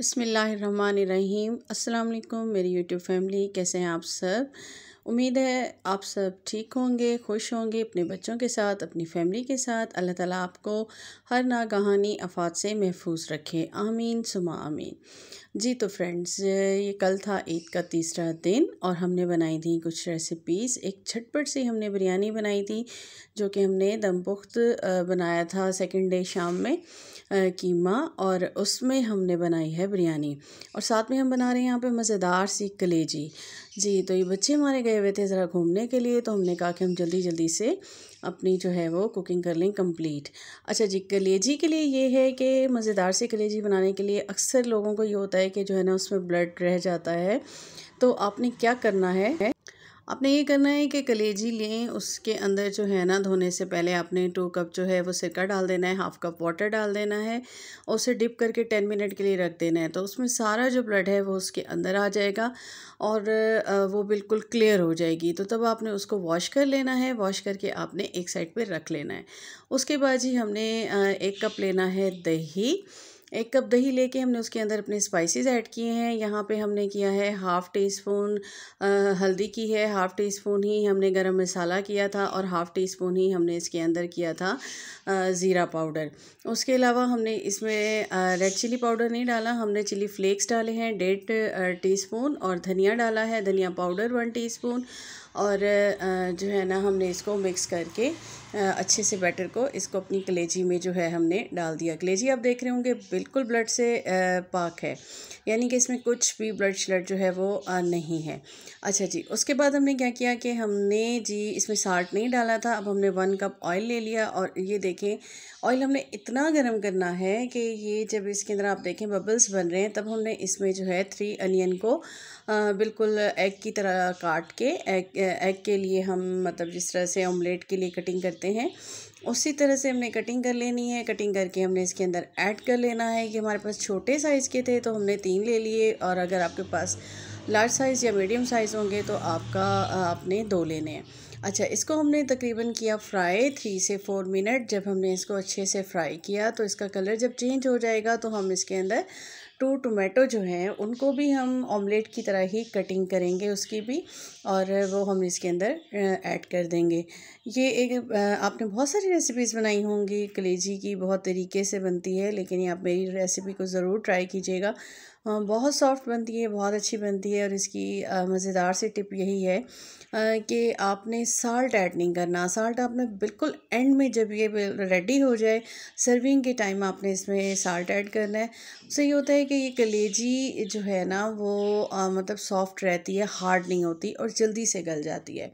बसमीम् मेरी YouTube family कैसे हैं आप सब उम्मीद है आप सब ठीक होंगे खुश होंगे अपने बच्चों के साथ अपनी फैमिली के साथ अल्लाह ताला आपको हर नागहानी अफात से महफूज रखे आमीन सुमा आमीन जी तो फ्रेंड्स ये कल था ईद का तीसरा दिन और हमने बनाई थी कुछ रेसिपीज़ एक छटपट सी हमने बिरयानी बनाई थी जो कि हमने दमपुख्त बनाया था सेकेंड डे शाम में कीमा और उसमें हमने बनाई है बिरयानी और साथ में हम बना रहे हैं यहाँ पे मज़ेदार सी कलेजी जी तो ये बच्चे हमारे गए हुए थे ज़रा घूमने के लिए तो हमने कहा कि हम जल्दी जल्दी से अपनी जो है वो कुकिंग कर लें कंप्लीट अच्छा जी कलेजी के लिए ये है कि मज़ेदार से कलेजी बनाने के लिए अक्सर लोगों को ये होता है कि जो है ना उसमें ब्लड रह जाता है तो आपने क्या करना है आपने ये करना है कि कलेजी लें उसके अंदर जो है ना धोने से पहले आपने टू कप जो है वो सिरका डाल देना है हाफ़ कप वाटर डाल देना है और उसे डिप करके टेन मिनट के लिए रख देना है तो उसमें सारा जो ब्लड है वो उसके अंदर आ जाएगा और वो बिल्कुल क्लियर हो जाएगी तो तब आपने उसको वॉश कर लेना है वॉश करके आपने एक साइड पर रख लेना है उसके बाद जी हमने एक कप लेना है दही एक कप दही लेके हमने उसके अंदर अपने स्पाइसेस ऐड किए हैं यहाँ पे हमने किया है हाफ़ टी स्पून हल्दी की है हाफ़ टी स्पून ही हमने गरम मसाला किया था और हाफ़ टी स्पून ही हमने इसके अंदर किया था ज़ीरा पाउडर उसके अलावा हमने इसमें रेड चिली पाउडर नहीं डाला हमने चिली फ्लेक्स डाले हैं डेढ़ टी स्पून और धनिया डाला है धनिया पाउडर वन टी स्पून और जो है ना हमने इसको मिक्स करके अच्छे से बैटर को इसको अपनी कलेजी में जो है हमने डाल दिया कलेजी आप देख रहे होंगे बिल्कुल ब्लड से पाक है यानी कि इसमें कुछ भी ब्लड श्लड जो है वो नहीं है अच्छा जी उसके बाद हमने क्या किया कि हमने जी इसमें साल्ट नहीं डाला था अब हमने वन कप ऑयल ले लिया और ये देखें ऑयल हमने इतना गर्म करना है कि ये जब इसके अंदर आप देखें बबल्स बन रहे हैं तब हमने इसमें जो है थ्री अनियन को आ, बिल्कुल एग की तरह काट के एग एग के लिए हम मतलब जिस तरह से ऑमलेट के लिए कटिंग करते करते हैं उसी तरह से हमने कटिंग कर लेनी है कटिंग करके हमने इसके अंदर ऐड कर लेना है कि हमारे पास छोटे साइज़ के थे तो हमने तीन ले लिए और अगर आपके पास लार्ज साइज़ या मीडियम साइज़ होंगे तो आपका आपने दो लेने हैं अच्छा इसको हमने तकरीबन किया फ्राई थ्री से फोर मिनट जब हमने इसको अच्छे से फ्राई किया तो इसका कलर जब चेंज हो जाएगा तो हम इसके अंदर टू टोमेटो जो हैं उनको भी हम ऑमलेट की तरह ही कटिंग करेंगे उसकी भी और वो हम इसके अंदर ऐड कर देंगे ये एक आपने बहुत सारी रेसिपीज़ बनाई होंगी कलेजी की बहुत तरीके से बनती है लेकिन ये आप मेरी रेसिपी को ज़रूर ट्राई कीजिएगा बहुत सॉफ्ट बनती है बहुत अच्छी बनती है और इसकी मज़ेदार सी टिप यही है कि आपने साल्ट ऐड नहीं करना साल्ट आपने बिल्कुल एंड में जब ये रेडी हो जाए सर्विंग के टाइम आपने इसमें साल्ट ऐड करना है उससे तो ये होता है कि ये कलेजी जो है ना वो आ, मतलब सॉफ्ट रहती है हार्ड नहीं होती और जल्दी से गल जाती है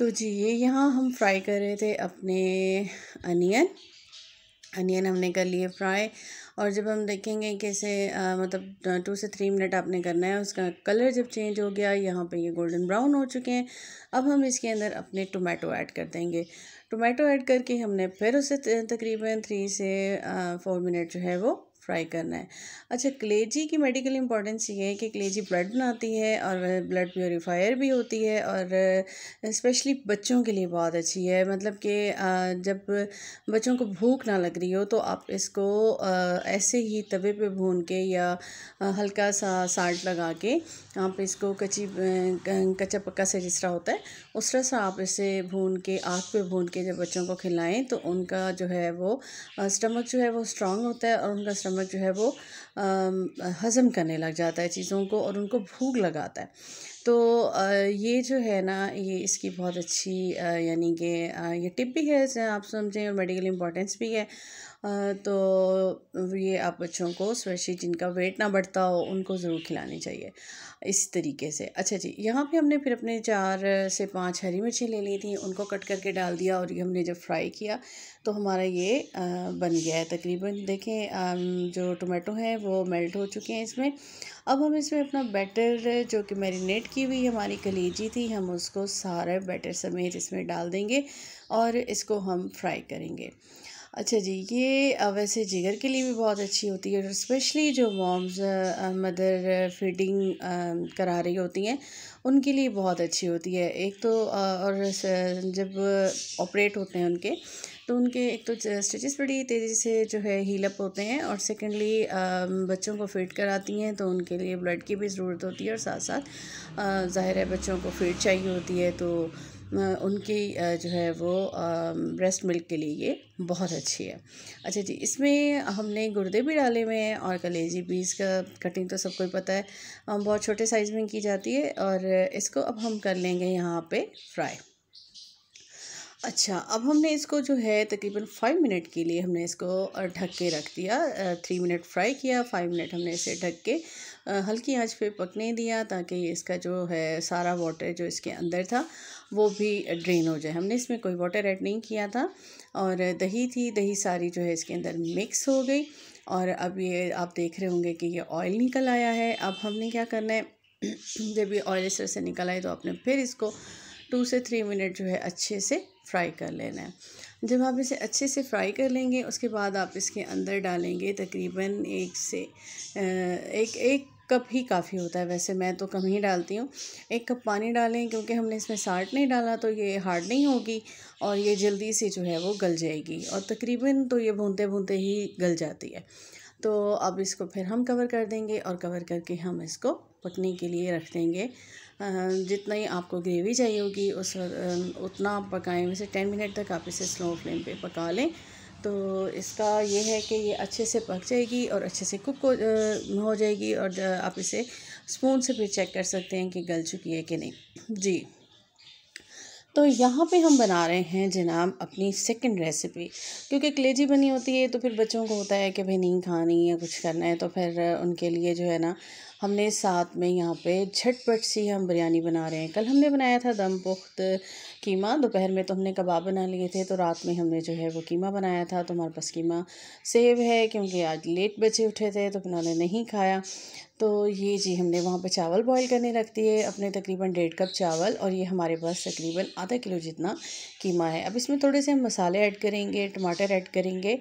तो जी ये यहाँ हम फ्राई कर रहे थे अपने अनियन अनियन हमने कर लिए फ्राई और जब हम देखेंगे कि इसे मतलब टू से थ्री मिनट आपने करना है उसका कलर जब चेंज हो गया यहाँ पे ये गोल्डन ब्राउन हो चुके हैं अब हम इसके अंदर अपने टोमेटो ऐड कर देंगे टोमेटो ऐड करके हमने फिर उसे तकरीबन थ्री से फोर मिनट जो है वो फ्राई करना है अच्छा कलेजी की मेडिकल इंपॉर्टेंस ये है कि कलेजी ब्लड बनाती है और ब्लड प्योरीफायर भी होती है और स्पेशली बच्चों के लिए बहुत अच्छी है मतलब कि जब बच्चों को भूख ना लग रही हो तो आप इसको ऐसे ही तवे पे भून के या हल्का सा साल्ट लगा के आप इसको कच्ची कच्चा पक्का से जिस तरह होता है उस तरह से आप इसे भून के आँख पर भून के जब बच्चों को खिलाएं तो उनका जो है वो स्टमक जो है वो स्ट्रांग होता है और उनका स्टमक जो है वो हज़म करने लग जाता है चीज़ों को और उनको भूख लगाता है तो ये जो है ना ये इसकी बहुत अच्छी यानी कि ये टिप भी है आप समझें और मेडिकल इम्पोर्टेंस भी है तो ये आप बच्चों को स्पेशली जिनका वेट ना बढ़ता हो उनको ज़रूर खिलानी चाहिए इस तरीके से अच्छा जी यहाँ पे हमने फिर अपने चार से पांच हरी मिर्ची ले ली थी उनको कट करके डाल दिया और ये हमने जब फ्राई किया तो हमारा ये बन गया है तकरीबन देखें जो टोमेटो हैं वो मेल्ट हो चुके हैं इसमें अब हम इसमें अपना बैटर जो कि मैरिनेट की हुई हमारी कलेजी थी हम उसको सारा बैटर समेत इसमें डाल देंगे और इसको हम फ्राई करेंगे अच्छा जी ये वैसे जिगर के लिए भी बहुत अच्छी होती है स्पेशली जो मॉम्स मदर फीडिंग करा रही होती हैं उनके लिए बहुत अच्छी होती है एक तो और जब ऑपरेट होते हैं उनके तो उनके एक तो स्टिचेस बड़ी तेज़ी से जो है हीलअप होते हैं और सेकेंडली बच्चों को फीड कराती हैं तो उनके लिए ब्लड की भी ज़रूरत होती है और साथ साथ ज़ाहिर है बच्चों को फीड चाहिए होती है तो उनकी जो है वो ब्रेस्ट मिल्क के लिए ये बहुत अच्छी है अच्छा जी इसमें हमने गुर्दे भी डाले हुए हैं और कलेजी भी इसका कटिंग तो सबको ही पता है बहुत छोटे साइज़ में की जाती है और इसको अब हम कर लेंगे यहाँ पे फ्राई अच्छा अब हमने इसको जो है तकरीबन फाइव मिनट के लिए हमने इसको ढक के रख दिया थ्री मिनट फ्राई किया फाइव मिनट हमने इसे ढक के हल्की आंच पे पकने दिया ताकि इसका जो है सारा वाटर जो इसके अंदर था वो भी ड्रेन हो जाए हमने इसमें कोई वाटर ऐड नहीं किया था और दही थी दही सारी जो है इसके अंदर मिक्स हो गई और अब ये आप देख रहे होंगे कि ये ऑयल निकल आया है अब हमने क्या करना है जब ये ऑयल इस तरह से निकल आए तो आपने फिर इसको टू से थ्री मिनट जो है अच्छे से फ्राई कर लेना है जब आप इसे अच्छे से फ्राई कर लेंगे उसके बाद आप इसके अंदर डालेंगे तकरीबन एक से एक एक कप ही काफ़ी होता है वैसे मैं तो कम ही डालती हूँ एक कप पानी डालें क्योंकि हमने इसमें साल्ट नहीं डाला तो ये हार्ड नहीं होगी और ये जल्दी से जो है वो गल जाएगी और तकरीबन तो ये भूनते भूनते ही गल जाती है तो अब इसको फिर हम कवर कर देंगे और कवर करके हम इसको पकने के लिए रख देंगे जितना ही आपको ग्रेवी चाहिए होगी उस उतना आप पकाएँ वैसे टेन मिनट तक आप इसे स्लो फ्लेम पर पका लें तो इसका ये है कि ये अच्छे से पक जाएगी और अच्छे से कुक हो, जाएगी और आप इसे स्पून से फिर चेक कर सकते हैं कि गल चुकी है कि नहीं जी तो यहाँ पे हम बना रहे हैं जनाब अपनी सेकंड रेसिपी क्योंकि कलेजी बनी होती है तो फिर बच्चों को होता है कि भाई नहीं खानी है कुछ करना है तो फिर उनके लिए जो है ना हमने साथ में यहाँ पे झटपट सी हम बिरयानी बना रहे हैं कल हमने बनाया था दम पुख्त कीमा दोपहर में तो हमने कबाब बना लिए थे तो रात में हमने जो है वो कीमा बनाया था तो हमारे पास कीमा सेव है क्योंकि आज लेट बचे उठे थे तो उन्होंने नहीं खाया तो ये जी हमने वहाँ पे चावल बॉईल करने रख दिए अपने तकरीबन डेढ़ कप चावल और ये हमारे पास तकरीबन आधा किलो जितना कीमा है अब इसमें थोड़े से हम मसाले ऐड करेंगे टमाटर ऐड करेंगे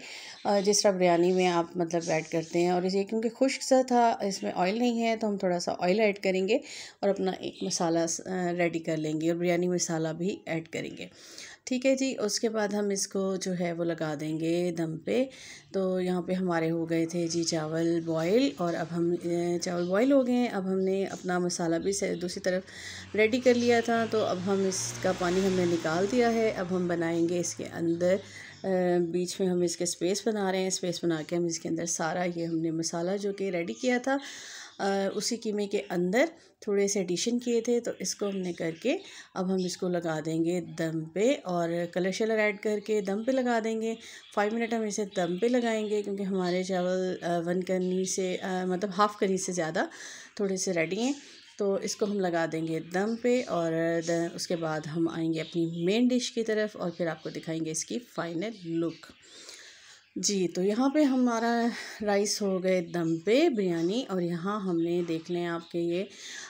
जिस तरह बिरयानी में आप मतलब ऐड करते हैं और ये क्योंकि खुश्क सा था इसमें ऑयल नहीं है है तो हम थोड़ा सा ऑयल ऐड करेंगे और अपना एक मसाला रेडी कर लेंगे और बिरयानी मसाला भी ऐड करेंगे ठीक है जी उसके बाद हम इसको जो है वो लगा देंगे दम पे तो यहाँ पे हमारे हो गए थे जी चावल बॉईल और अब हम चावल बॉईल हो गए हैं अब हमने अपना मसाला भी दूसरी तरफ रेडी कर लिया था तो अब हम इसका पानी हमने निकाल दिया है अब हम बनाएंगे इसके अंदर बीच में हम इसके स्पेस बना रहे हैं स्पेस बना के हम इसके अंदर सारा ये हमने मसाला जो कि रेडी किया था उसी कीमे के अंदर थोड़े से एडिशन किए थे तो इसको हमने करके अब हम इसको लगा देंगे दम पे और कलर शलर ऐड करके दम पे लगा देंगे फाइव मिनट हम इसे दम पे लगाएंगे क्योंकि हमारे चावल वन करनी से मतलब हाफ़ करनी से ज़्यादा थोड़े से रेडी हैं तो इसको हम लगा देंगे दम पे और उसके बाद हम आएंगे अपनी मेन डिश की तरफ और फिर आपको दिखाएंगे इसकी फ़ाइनल लुक जी तो यहाँ पे हमारा राइस हो गए दम पे बिरयानी और यहाँ हमने देख लें आपके ये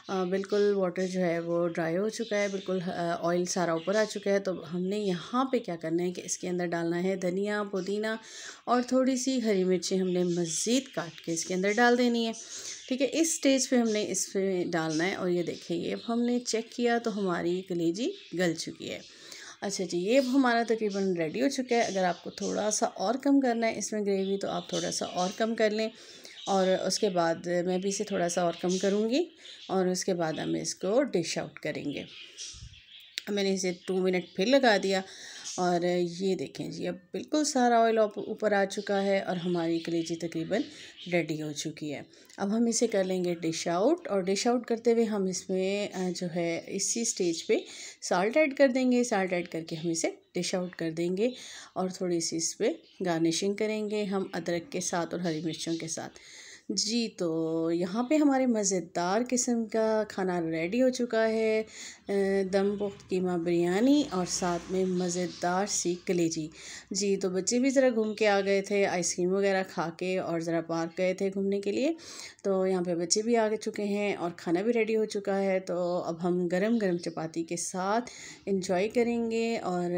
आ, बिल्कुल वाटर जो है वो ड्राई हो चुका है बिल्कुल ऑयल सारा ऊपर आ चुका है तो हमने यहाँ पे क्या करना है कि इसके अंदर डालना है धनिया पुदीना और थोड़ी सी हरी मिर्ची हमने मज़ीद काट के इसके अंदर डाल देनी है ठीक है इस स्टेज पे हमने इस पर डालना है और ये ये अब हमने चेक किया तो हमारी कलेजी गल चुकी है अच्छा जी ये हमारा तकरीबन रेडी हो चुका है अगर आपको थोड़ा सा और कम करना है इसमें ग्रेवी तो आप थोड़ा सा और कम कर लें और उसके बाद मैं भी इसे थोड़ा सा और कम करूँगी और उसके बाद हम इसको डिश आउट करेंगे मैंने इसे टू मिनट फिर लगा दिया और ये देखें जी अब बिल्कुल सारा ऑयल ऊपर आ चुका है और हमारी कलेजी तकरीबन रेडी हो चुकी है अब हम इसे कर लेंगे डिश आउट और डिश आउट करते हुए हम इसमें जो है इसी स्टेज पे साल्ट ऐड कर देंगे साल्ट ऐड करके हम इसे डिश आउट कर देंगे और थोड़ी सी इस पर गार्निशिंग करेंगे हम अदरक के साथ और हरी मिर्चों के साथ जी तो यहाँ पे हमारे मज़ेदार किस्म का खाना रेडी हो चुका है दम पुख्त कीमा बिरयानी और साथ में मज़ेदार सी कलेजी जी तो बच्चे भी ज़रा घूम के आ गए थे आइसक्रीम वगैरह खा के और ज़रा पार्क गए थे घूमने के लिए तो यहाँ पे बच्चे भी आ चुके हैं और खाना भी रेडी हो चुका है तो अब हम गरम गरम चपाती के साथ इंजॉय करेंगे और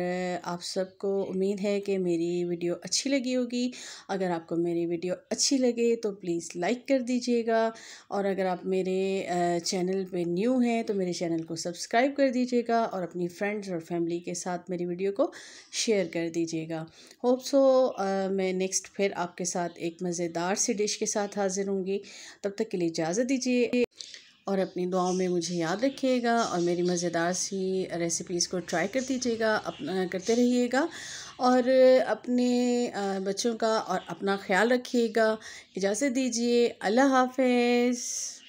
आप सबको उम्मीद है कि मेरी वीडियो अच्छी लगी होगी अगर आपको मेरी वीडियो अच्छी लगे तो प्लीज़ लाइक कर दीजिएगा और अगर आप मेरे चैनल पे न्यू हैं तो मेरे चैनल को सब्सक्राइब कर दीजिएगा और अपनी फ्रेंड्स और फैमिली के साथ मेरी वीडियो को शेयर कर दीजिएगा होप सो मैं नेक्स्ट फिर आपके साथ एक मज़ेदार सी डिश के साथ हाज़िर होंगी तब तक के लिए इजाज़त दीजिए और अपनी दुआओं में मुझे याद रखिएगा और मेरी मज़ेदार सी रेसिपीज़ को ट्राई कर दीजिएगा अपना करते रहिएगा और अपने बच्चों का और अपना ख्याल रखिएगा इजाज़त दीजिए अल्लाह हाफिज़